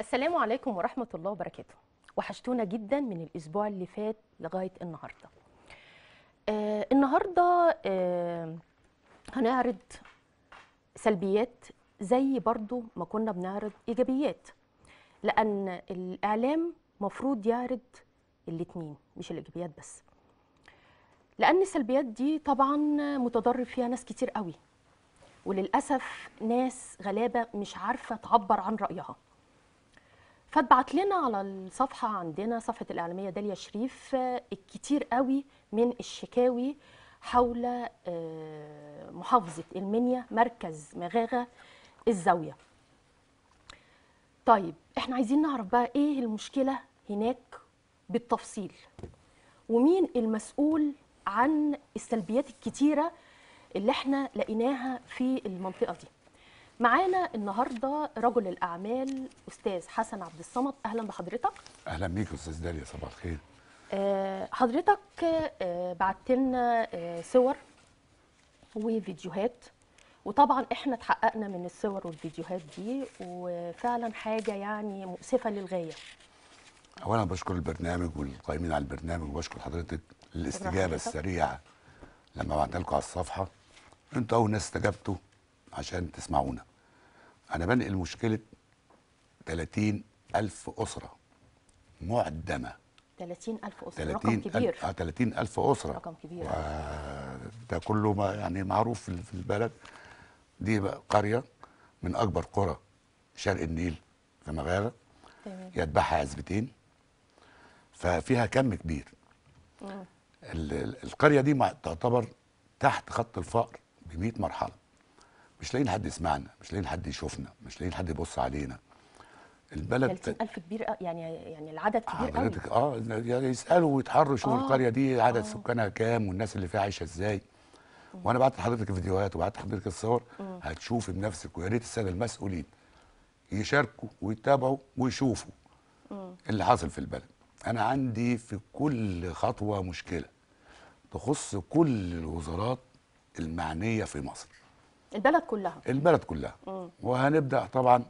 السلام عليكم ورحمة الله وبركاته وحشتونا جدا من الأسبوع اللي فات لغاية النهاردة آه النهاردة آه هنعرض سلبيات زي برضو ما كنا بنعرض إيجابيات لأن الإعلام مفروض يعرض الاتنين مش الإيجابيات بس لان السلبيات دي طبعا متضرر فيها ناس كتير قوي وللاسف ناس غلابه مش عارفه تعبر عن رايها فتبعت لنا على الصفحه عندنا صفحه الاعلاميه داليا شريف الكتير قوي من الشكاوي حول آه، محافظه المنيا مركز مغاغه الزاويه طيب احنا عايزين نعرف بقى ايه المشكله هناك بالتفصيل ومين المسؤول عن السلبيات الكتيره اللي احنا لقيناها في المنطقه دي معانا النهارده رجل الاعمال استاذ حسن عبد الصمد اهلا بحضرتك اهلا بيك استاذ داليا صباح الخير آه، حضرتك أه بعت لنا آه، صور وفيديوهات وطبعا احنا اتحققنا من الصور والفيديوهات دي وفعلا حاجه يعني مؤسفه للغايه اولا بشكر البرنامج والقائمين على البرنامج وبشكر حضرتك الاستجابه السريعه لما بعت لكم على الصفحه انتوا اول ناس استجبتوا عشان تسمعونا انا بنقل مشكله 30 ألف أسرة معدمة 30 آه، ألف أسرة رقم كبير آه 30 ألف أسرة رقم كبير ده كله ما يعني معروف في البلد دي قرية من أكبر قرى شرق النيل في مغارة يتبعها عزبتين ففيها كم كبير مم. القريه دي تعتبر تحت خط الفقر ب 100 مرحله مش لاقيين حد يسمعنا مش لاقيين حد يشوفنا مش لاقيين حد يبص علينا البلد 30000 كبير يعني يعني العدد كبير قوي آه،, اه يعني يسالوا ويتحروا يشوفوا آه. القريه دي عدد آه. سكانها كام والناس اللي فيها عايشه ازاي مم. وانا بعت لحضرتك الفيديوهات وبعت لحضرتك الصور مم. هتشوفي بنفسك ويا ريت الساده المسؤولين يشاركوا ويتابعوا ويشوفوا مم. اللي حاصل في البلد انا عندي في كل خطوه مشكله تخص كل الوزارات المعنيه في مصر البلد كلها البلد كلها م. وهنبدا طبعا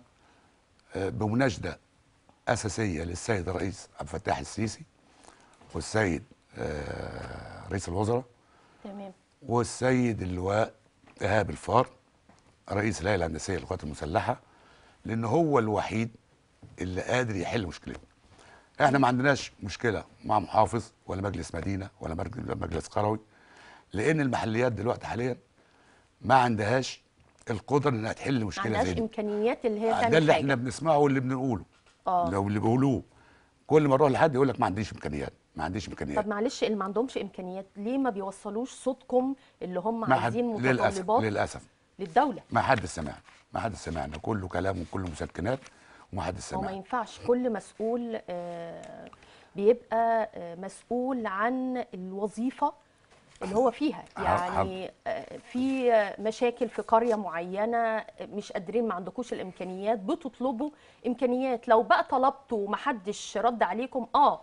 آه، بمناشده اساسيه للسيد الرئيس عبد الفتاح السيسي والسيد آه، رئيس الوزراء تمام والسيد اللواء ايهاب الفار رئيس الهيئه الهندسيه للقوات المسلحه لان هو الوحيد اللي قادر يحل مشكلتنا احنا ما عندناش مشكله مع محافظ ولا مجلس مدينه ولا مجلس قروي لان المحليات دلوقتي حاليا ما عندهاش القدره انها تحل مشكله زي دي ما عندهاش امكانيات اللي هي آه، ده اللي حاجة. احنا بنسمعه واللي بنقوله اه لو اللي بيقولوه كل ما نروح لحد يقول لك ما عنديش امكانيات ما عنديش امكانيات طب معلش اللي ما عندهمش امكانيات ليه ما بيوصلوش صوتكم اللي هم عايزين متطلبات للاسف للاسف للدوله ما حد سمعنا ما حد سمعنا كله كلام وكله مسكنات معهد السماع وما ينفعش كل مسؤول آه، بيبقى آه، مسؤول عن الوظيفه اللي هو فيها يعني آه، في مشاكل في قريه معينه مش قادرين ما عندكوش الامكانيات بتطلبوا امكانيات لو بقى طلبتوا ومحدش رد عليكم اه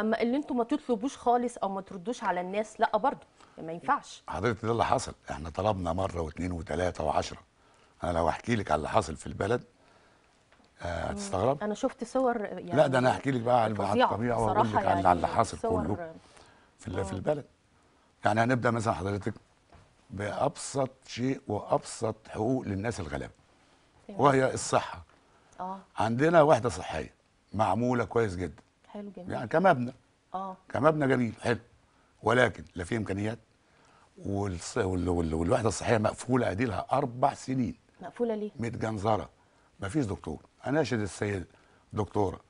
اما اللي انتم ما تطلبوش خالص او ما تردوش على الناس لا برضه ما ينفعش حضرتك ده اللي حصل احنا طلبنا مره واثنين وثلاثه وعشره انا لو احكي لك على اللي حصل في البلد آه، هتستغرب انا شفت صور يعني لا ده انا هحكي لك بقى على الطبيعه واقول لك يعني على اللي حاصل كله في في آه. البلد يعني هنبدا مثلا حضرتك بابسط شيء وابسط حقوق للناس الغلابه إيه وهي الصحه اه عندنا وحده صحيه معموله كويس جدا حلو جميل يعني كمبنى اه كمبنى جميل حلو ولكن لا في امكانيات والوحده الصحيه مقفوله اديلها اربع سنين مقفوله ليه؟ متجنزره مفيش دكتور اناشد السيده دكتوره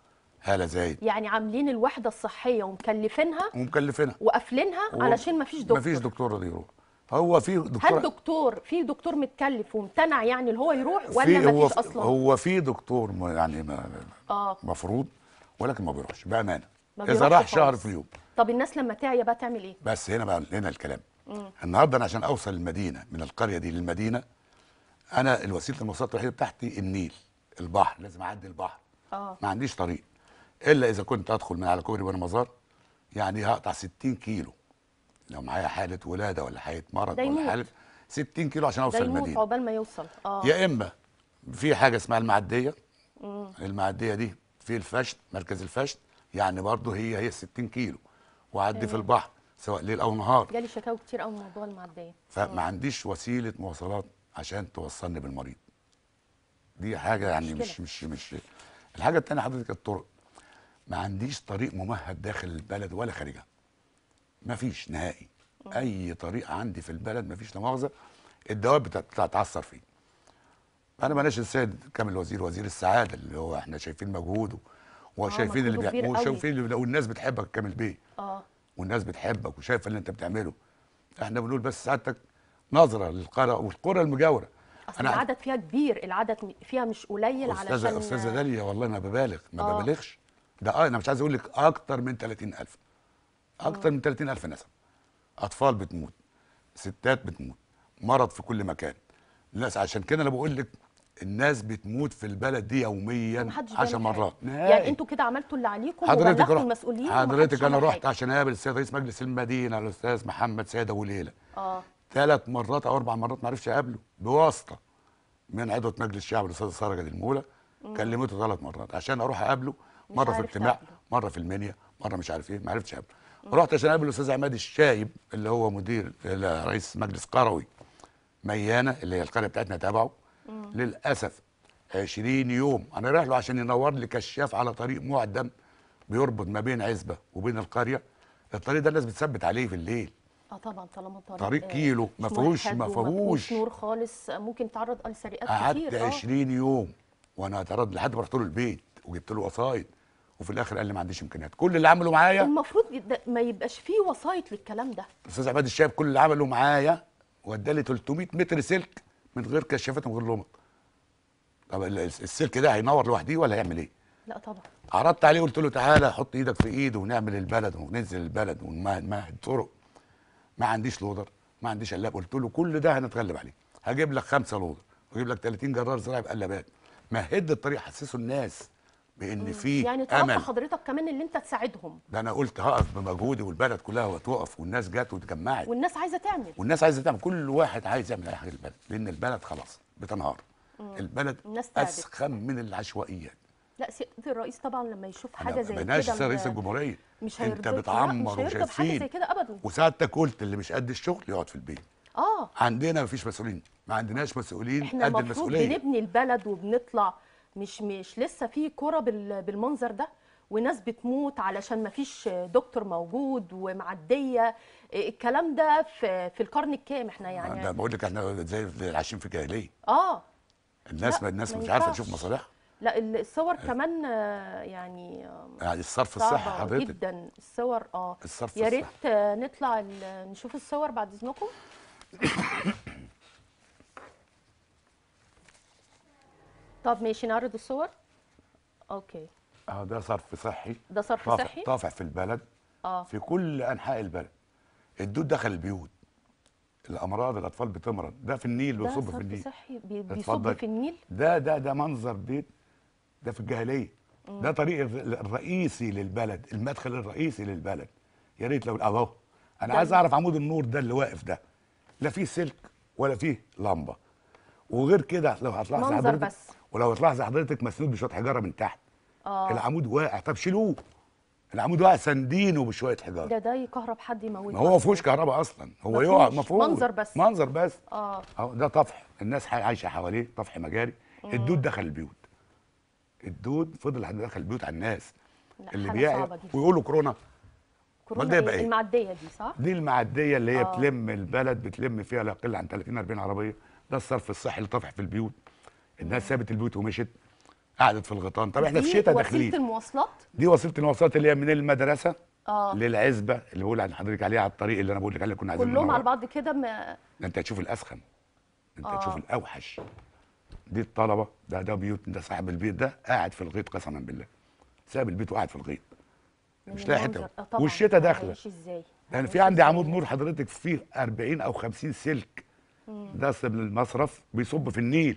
هاله زايد يعني عاملين الوحده الصحيه ومكلفينها ومكلفينها وقافلينها و... علشان مفيش دكتور مفيش دكتور يروح هو في دكتور هل دكتور في دكتور متكلف وامتنع يعني اللي هو يروح ولا مفيش اصلا هو في دكتور يعني ما آه. مفروض ولكن ما بيروحش بامانه ما اذا راح شهر في اليوم طب الناس لما تعيا بقى تعمل ايه بس هنا بقى هنا الكلام النهارده انا عشان اوصل المدينه من القريه دي للمدينه انا الوسيله المواصلات الوحيده بتاعتي النيل البحر لازم اعدي البحر اه ما عنديش طريق الا اذا كنت ادخل من على كوبري مزار يعني هقطع 60 كيلو لو معايا حاله ولاده ولا حاله مرض ولا حاله 60 كيلو عشان اوصل المدينه عقبال ما يوصل اه يا اما في حاجه اسمها المعديه مم. المعديه دي في الفشت مركز الفشت يعني برضه هي هي 60 كيلو واعدي في البحر سواء ليل او نهار جالي شكاوي كتير قوي من موضوع المعديه فما آه. عنديش وسيله مواصلات عشان توصلني بالمريض دي حاجه يعني مش مش مش الحاجه الثانيه حضرتك الطرق ما عنديش طريق ممهد داخل البلد ولا خارجها ما فيش نهائي اي طريق عندي في البلد ما فيش لا مؤاخذه الدواب بتتعثر فيه انا بلاش السيد كامل وزير وزير السعاده اللي هو احنا شايفين مجهوده وشايفين آه، اللي بيعمله وشايفين اللي والناس بتحبك كامل بيه اه والناس بتحبك وشايفه اللي انت بتعمله احنا بنقول بس سعادتك نظره للقرى والقرى المجاوره اصل أنا العدد فيها كبير العدد فيها مش قليل على استاذه استاذه داليا والله انا ببالغ ما آه. ببالغش ده اه انا مش عايز اقول لك اكتر من 30000 اكتر آه. من 30000 نسمه اطفال بتموت ستات بتموت مرض في كل مكان الناس عشان كده انا بقول لك الناس بتموت في البلد دي يوميا 10 مرات يعني انتوا كده عملتوا اللي عليكم حضرتك رحت المسؤولين حضرتك انا رحت عشان اقابل السيد رئيس مجلس المدينه الاستاذ محمد سيد ابو ليله اه ثلاث مرات او اربع مرات ما عرفش اقابله بواسطه من عضوه مجلس الشعب الاستاذ سرجد المولى كلمته ثلاث مرات عشان اروح اقابله مره في اجتماع مره في المنيا مره مش عارف ايه ما عرفتش اقابله رحت عشان اقابل الاستاذ عماد الشايب اللي هو مدير رئيس مجلس قروي ميانه اللي هي القريه بتاعتنا تبعه للاسف 20 يوم انا رايح له عشان ينور لي كشاف على طريق معدم بيربط ما بين عزبه وبين القريه الطريق ده الناس بتثبت عليه في الليل اه طبعا طالما طريق, طريق آه، كيلو ما فيهوش ما فيهوش نور خالص ممكن تعرض لسرقات كتير قعدت آه. 20 يوم وانا اتردد لحد ما رحت له البيت وجبت له وسايط وفي الاخر قال لي ما عنديش امكانيات كل اللي عمله معايا المفروض ما يبقاش فيه وسايط للكلام ده استاذ عباد الشاب كل اللي عمله معايا ودالي 300 متر سلك من غير كشافات ومن غير لمط طب السلك ده هينور لوحده ولا هيعمل ايه لا طبعا عرضت عليه قلت له تعالى حط ايدك في ايده ونعمل البلد وننزل البلد ونمهد طرق ما عنديش لودر ما عنديش قلاب قلت له كل ده هنتغلب عليه هجيب لك خمسه لودر واجيب لك 30 جرار زراعي بقلابات مهد الطريق حسسوا الناس بان في يعني طلبت حضرتك كمان ان انت تساعدهم ده انا قلت هقف بمجهودي والبلد كلها هتقف والناس جت وتجمعت والناس عايزه تعمل والناس عايزه تعمل كل واحد عايز يعمل اي حاجه للبلد لان البلد خلاص بتنهار البلد اسخن من العشوائيات لا سياده الرئيس طبعا لما يشوف حاجه زي كده ما رئيس الجمهوريه مش انت بتعمر مش هيرضى زي كده ابدا وسعادتك قلت اللي مش قد الشغل يقعد في البيت اه عندنا مفيش مسؤولين ما عندناش مسؤولين احنا قد المسؤوليه احنا بنبني البلد وبنطلع مش مش لسه في كوره بالمنظر ده وناس بتموت علشان مفيش دكتور موجود ومعديه إيه، الكلام ده في في القرن الكام احنا يعني انا بقول لك احنا زي عايشين في جاهليه اه الناس ما الناس مش عارفه تشوف مصالحها لا الصور آه. كمان آه، يعني آه، يعني الصرف الصحي حضرتك جدا الصور اه الصرف الصحي يا ريت نطلع نشوف الصور بعد اذنكم طب ماشي نعرض الصور اوكي اه ده صرف صحي ده صرف طافع صحي طافع في البلد اه في كل انحاء البلد الدود دخل البيوت الامراض الاطفال بتمرض ده في النيل بيصب في النيل ده صرف صحي بيصب في النيل ده ده ده منظر بيت ده في الجاهليه ده طريق الرئيسي للبلد المدخل الرئيسي للبلد يا ريت لو اهو انا عايز اعرف عمود النور ده اللي واقف ده لا فيه سلك ولا فيه لمبه وغير كده لو هتلاحظ حضرتك بس. ولو هتلاحظ حضرتك مسنود بشويه حجاره من تحت آه. العمود واقع طب شيلوه العمود واقع سندينه بشويه حجاره ده ده يكهرب حد يموت ما هو ما فيهوش كهرباء اصلا هو يقع مفروض منظر بس منظر بس اه ده طفح الناس عايشه حواليه طفح مجاري الدود دخل البيوت الدود فضل دخل البيوت على الناس اللي بيعي ويقولوا كورونا كورونا دي بقى المعديه دي صح؟ دي المعديه اللي هي أوه. بتلم البلد بتلم فيها لا يقل عن 30 40 عربيه ده الصرف الصحي اللي طافح في البيوت الناس سابت البيوت ومشت قعدت في الغيطان طب احنا في شتاء داخلين دي وسيله المواصلات دي وسيله المواصلات اللي هي من المدرسه آه. للعزبه اللي بقول حضرتك عليها على الطريق اللي انا بقول لك عليه كنا عايزين كلهم على بعض كده ما... انت هتشوف الاسخن انت آه. هتشوف الاوحش دي الطلبه ده ده بيوت ده صاحب البيت ده قاعد في الغيط قسما بالله ساب البيت وقاعد في الغيط مش لاقي حته آه، والشتاء داخله ازاي يعني في عندي عمود نور حضرتك فيه 40 او 50 سلك ده من المصرف بيصب في النيل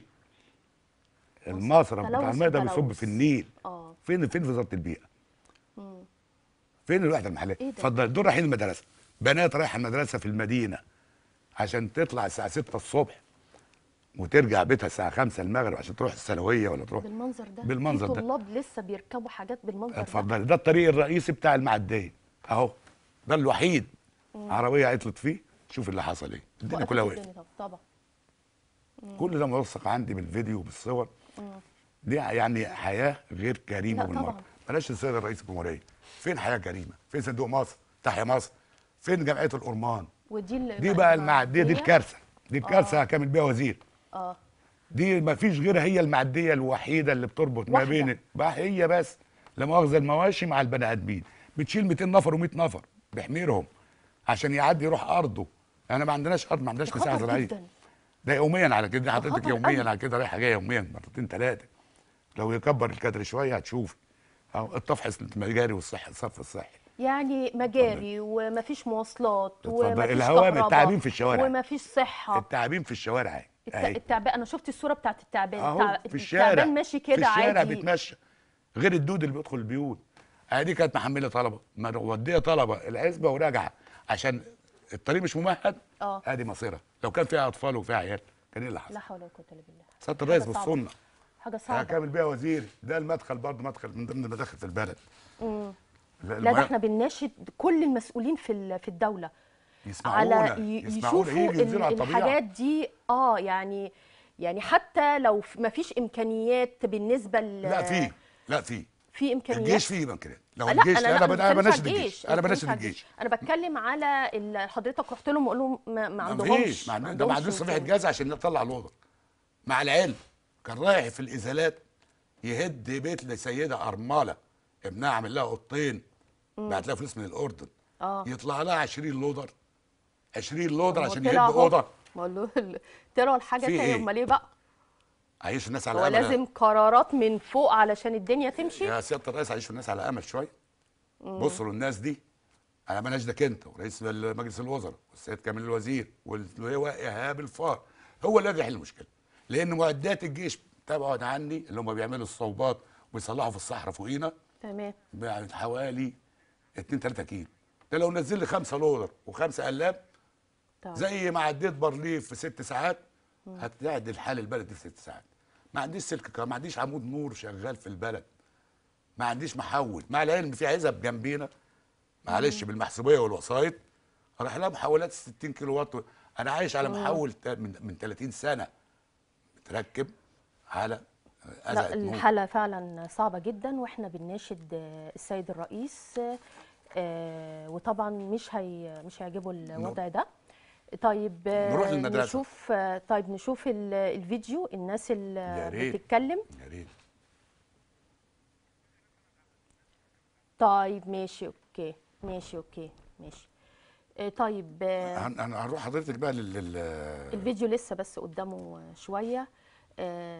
المصرف بتاع الميه ده بيصب في النيل اه فين فين وزاره البيئه مم. فين الوحده المحليه إيه اتفضل دول رايحين المدرسه بنات رايحه المدرسه في المدينه عشان تطلع الساعه 6 الصبح وترجع بيتها الساعه 5 المغرب عشان تروح الثانويه ولا تروح بالمنظر ده بالمنظر ده الطلاب لسه بيركبوا حاجات بالمنظر اتفضل. ده اتفضل ده الطريق الرئيسي بتاع المعديه اهو ده الوحيد مم. عربيه عطلت فيه شوف اللي حصل ايه الدنيا كلها وقفت طبعا كل ده موثق عندي بالفيديو وبالصور دي يعني حياه غير كريمه بالمره بلاش السيد الرئيس الجمهوريه فين حياه كريمه فين صندوق مصر تحيا مصر فين جمعيه الأرمان ودي دي بقى المعديه دي الكارثه دي الكارثه هكمل آه. بيها وزير آه. دي ما فيش غيرها هي المعديه الوحيده اللي بتربط ما بين هي بس لا مؤاخذه المواشي مع البني ادمين بتشيل 200 نفر و100 نفر بحميرهم عشان يعدي يروح ارضه انا يعني ما عندناش ارض ما عندناش مساحه زراعيه ده يوميا على كده حضرتك يوميا على كده رايحه جايه يوميا مرتين ثلاثه لو يكبر الكادر شويه هتشوف الطفح المجاري والصحي الصف الصحي يعني مجاري ومفيش مواصلات ومفيش الهواء التعابين في الشوارع ومفيش صحه التعابين في الشوارع التعبان انا شفت الصوره بتاعت التعبان اهو في الشارع التعبان ماشي كده عادي في الشارع عادي. بيتمشى غير الدود اللي بيدخل البيوت ادي كانت محمله طلبه ما موديه طلبه العزبه وراجعه عشان الطريق مش ممهد اه ادي مصيرها لو كان فيها اطفال وفيها عيال كان ايه اللي حصل؟ لا حول ولا قوه الا بالله سياده الرئيس بالسنه حاجه صعبه هكمل بيها وزير ده المدخل برضه مدخل من ضمن المداخل في البلد امم لا ده احنا بنناشد كل المسؤولين في في الدوله يسمعونا على يسمعونا يشوفوا الحاجات دي اه يعني يعني حتى لو ما فيش امكانيات بالنسبه ل لا في لا في في امكانيات الجيش فيه امكانيات لو آه، لا الجيش انا انا بناشد الجيش انا بناشد الجيش انا بتكلم على حضرتك رحت لهم وقول لهم ما عندهمش ما عندهمش ده ما عندهمش صفيحه جاز عشان نطلع الاوضه مع العلم كان رايح في الازالات يهد بيت لسيده ارمله ابنها عامل لها اوضتين بعت لها فلوس من الاردن اه يطلع لها 20 لودر 20 لودر عشان يهد اوضه ما اقول له طلعوا الحاجه تاني إيه؟ امال ايه بقى عيش الناس على امل لازم قرارات من فوق علشان الدنيا تمشي يا سياده الرئيس عيشوا الناس على امل شويه بصوا للناس دي انا مالهاش مناشدك انت ورئيس مجلس الوزراء والسيد كامل الوزير واللي هو ايهاب الفار هو اللي يحل المشكله لان معدات الجيش تبعد عني اللي هم بيعملوا الصوبات ويصلحوا في الصحراء فوقينا تمام حوالي 2 3 كيلو ده لو نزل لي خمسه لودر وخمسه قلاب طيب. زي ما عديت بارليف في ست ساعات هتعدل حال البلد دي في ست ساعات ما عنديش سلك ما عنديش عمود نور شغال في البلد ما عنديش محول مع العلم في عزب جنبينا معلش بالمحسوبيه والوسايط راح لها محولات 60 كيلو وات انا عايش على محول من من 30 سنه متركب على لا الحاله فعلا صعبه جدا واحنا بنناشد السيد الرئيس آه، وطبعا مش هي مش هيعجبه الوضع ده طيب نروح آه، للمدرسه نشوف آه، طيب نشوف الفيديو الناس اللي بتتكلم يا ريت طيب ماشي اوكي ماشي اوكي ماشي آه، طيب انا هروح حضرتك بقى لل الفيديو لسه بس قدامه شويه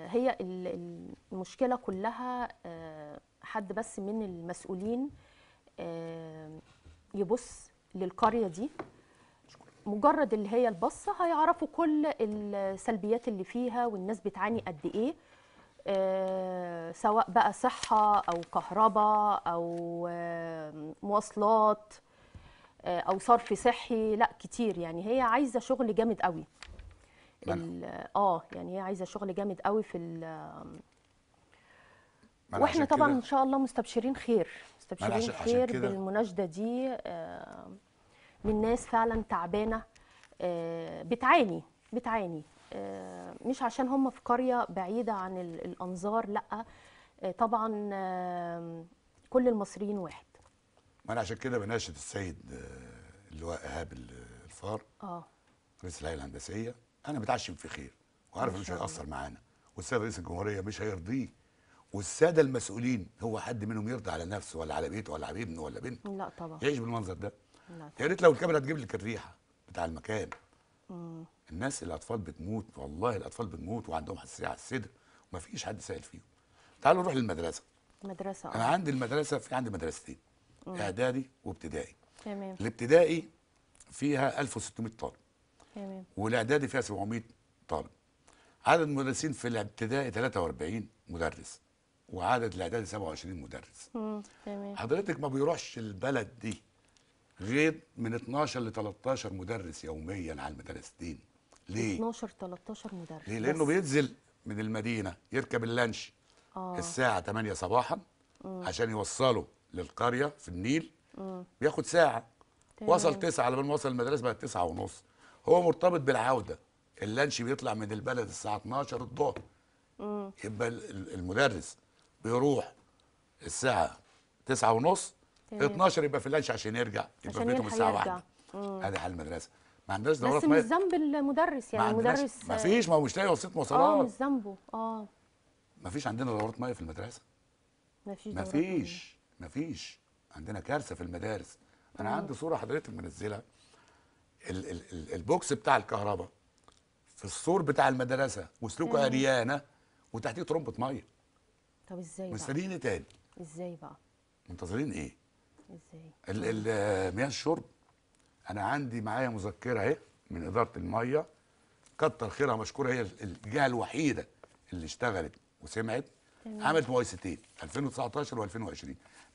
هي المشكله كلها حد بس من المسؤولين يبص للقريه دي مجرد اللي هي البصه هيعرفوا كل السلبيات اللي فيها والناس بتعاني قد ايه آه، سواء بقى صحه او كهرباء او آه، مواصلات آه، او صرف صحي لا كتير يعني هي عايزه شغل جامد قوي اه يعني هي عايزه شغل جامد قوي في واحنا طبعا ان شاء الله مستبشرين خير مستبشرين خير بالمناشده دي آه من ناس فعلا تعبانه آه، بتعاني بتعاني آه، مش عشان هم في قريه بعيده عن الانظار لا آه، طبعا كل المصريين واحد ما انا عشان كده بناشد السيد اللواء ايهاب الفار اه رئيس الهيئه الهندسيه انا متعشم في خير وعارف انه مش هيأثر معانا والسيد رئيس الجمهوريه مش هيرضيه والساده المسؤولين هو حد منهم يرضى على نفسه ولا على بيته ولا على ابنه ولا بنته لا طبعا يعيش بالمنظر ده نعم. يا ريت لو الكاميرا تجيب لك الريحه بتاع المكان مم. الناس الاطفال بتموت والله الاطفال بتموت وعندهم حساسيه على الصدر ومفيش حد سائل فيهم تعالوا نروح للمدرسه مدرسه انا آه. عندي المدرسه في عندي مدرستين مم. اعدادي وابتدائي تمام الابتدائي فيها 1600 طالب تمام والاعدادي فيها 700 طالب عدد المدرسين في الابتدائي 43 مدرس وعدد الاعدادي 27 مدرس تمام حضرتك ما بيروحش البلد دي غير من 12 ل 13 مدرس يوميا على المدرستين ليه 12 13 مدرس ليه لانه بينزل من المدينه يركب اللانش آه. الساعه 8 صباحا مم. عشان يوصله للقريه في النيل مم. بياخد ساعه تمام. وصل 9 على بال ما وصل المدرسه بقت 9 ونص هو مرتبط بالعوده اللانش بيطلع من البلد الساعه 12 الظهر يبقى المدرس بيروح الساعه 9 ونص 12 إيه. يبقى في اللانش عشان يرجع يبقى عشان في بيتهم الساعه 1 هذا حال المدرسه ما عندناش دورات بس مش ذنب المدرس يعني ما المدرس ما فيش ما هو مش لاقي وسيط آه، مواصلات اه مش ذنبه اه ما فيش عندنا دورات ميه في المدرسه ما فيش ما فيش عندنا كارثه في المدارس انا مم. عندي صوره حضرتك منزلها ال ال ال البوكس بتاع الكهرباء في السور بتاع المدرسه وسلوكه عريانه وتحتيه ترمبه ميه طب ازاي بقى مستنيين إيه تاني ازاي بقى منتظرين ايه ازاي مياه الشرب انا عندي معايا مذكره اهي من اداره الميه كتر خيرها مشكوره هي الجهه الوحيده اللي اشتغلت وسمعت تمام. عملت مؤسستين 2019 و2020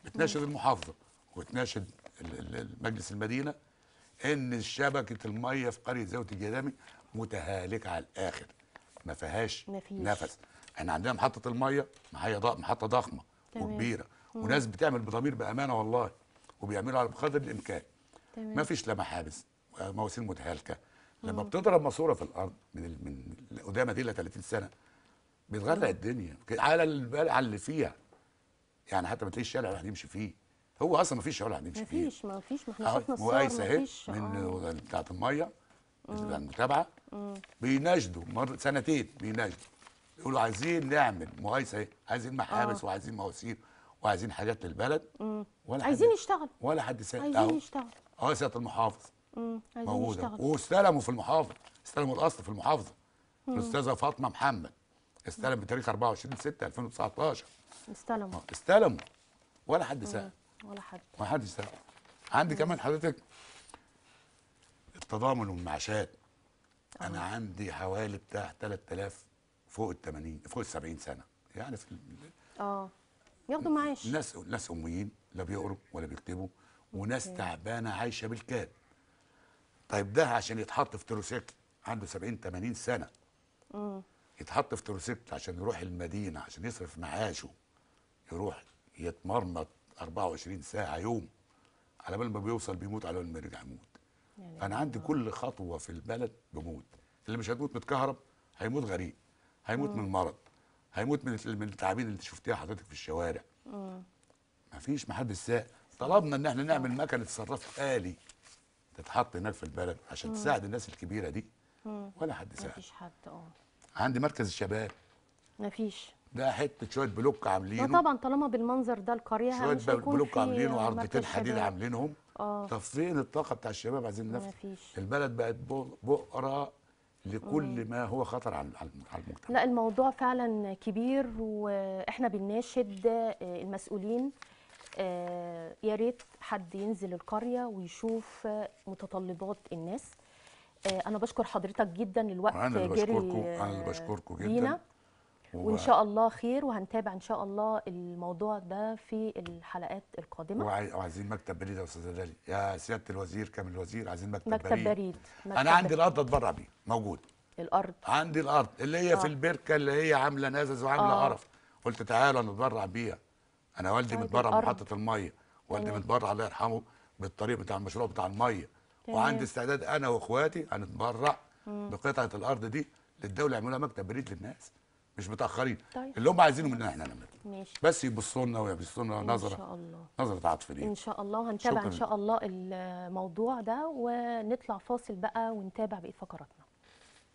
بتناشد المحافظه وتناشد مجلس المدينه ان شبكه الميه في قريه زاويه الجدامي متهالكه على الاخر ما فيهاش نفس احنا عندنا محطه الميه محطه ضخمه تمام. وكبيره وناس بتعمل بضمير بامانه والله وبيعملوا على قدر الامكان تمام. ما فيش لا محابس مواسير متهالكه لما بتضرب ماسوره في الارض من ال... من قدامها دي ل 30 سنه بتغرق الدنيا على على اللي فيها يعني حتى ما تلاقيش شارع الواحد يمشي فيه هو اصلا ما فيش شارع يمشي فيه ما فيش ما فيش آه، ما احنا شفنا الصور مقايسه اهي من آه. بتاعه الميه المتابعه بيناشدوا مر... سنتين بيناشدوا يقولوا عايزين نعمل مقايسه عايزين آه. محابس آه. وعايزين مواسير وعايزين حاجات للبلد ولا عايزين يشتغلوا ولا حد سائل عايزين يشتغلوا اه سياده المحافظ موجوده يشتغل. واستلموا في المحافظه استلموا الاصل في المحافظه الاستاذه فاطمه محمد استلم بتاريخ 24 6 2019 استلموا آه، استلموا ولا حد سال ولا حد ما حد سال عندي مم. كمان حضرتك التضامن والمعاشات انا عندي حوالي بتاع 3000 فوق ال 80 فوق ال 70 سنه يعني في اه ياخدوا معاش ناس ناس اميين لا بيقروا ولا بيكتبوا وناس تعبانه عايشه بالكاد طيب ده عشان يتحط في تروسيكل عنده 70 80 سنه امم يتحط في تروسيكل عشان يروح المدينه عشان يصرف معاشه يروح يتمرمط 24 ساعه يوم على بال ما بيوصل بيموت على بال ما يرجع يموت انا يعني فانا عندي آه. كل خطوه في البلد بموت اللي مش هتموت متكهرب هيموت غريق هيموت مم. من مرض هيموت من من التعابين اللي شفتيها حضرتك في الشوارع ما فيش محد ساق طلبنا ان احنا نعمل مكنه صراف آلي تتحط هناك في البلد عشان تساعد الناس الكبيره دي ولا حد ساعد مفيش حد اه عندي مركز الشباب مفيش ده حته شويه بلوك عاملينه طبعا طالما بالمنظر ده القريه شويه بلوك عاملينه وعرضتين حديد عاملينهم آه. طب فين الطاقه بتاع الشباب عايزين نفس البلد بقت بؤره لكل آه. ما هو خطر على المجتمع لا الموضوع فعلا كبير واحنا بنناشد آه، المسؤولين آه، يا ريت حد ينزل القريه ويشوف متطلبات الناس انا بشكر حضرتك جدا للوقت جري انا اللي بشكركم جدا وان شاء الله خير وهنتابع ان شاء الله الموضوع ده في الحلقات القادمه وعايزين مكتب بريد يا استاذه دالي يا سياده الوزير كامل الوزير عايزين مكتب, مكتب بريد. بريد مكتب انا عندي الارض اتبرع بيه موجود الارض عندي الارض اللي هي آه. في البركه اللي هي عامله نازز وعامله آه. قرف قلت تعالوا نتبرع بيها انا والدي متبرع من محطه الميه والدي متبرع الله يرحمه بالطريق بتاع المشروع بتاع الميه وعندي استعداد انا واخواتي هنتبرع بقطعه الارض دي للدوله يعملوا مكتب بريد للناس مش متاخرين طيب. اللي هم عايزينه مننا احنا نعمله ماشي بس يبصوا لنا ويبصوا لنا نظره ان شاء الله نظره عطف ليه ان شاء الله هنتابع ان شاء الله الموضوع ده ونطلع فاصل بقى ونتابع بقيه فقراتنا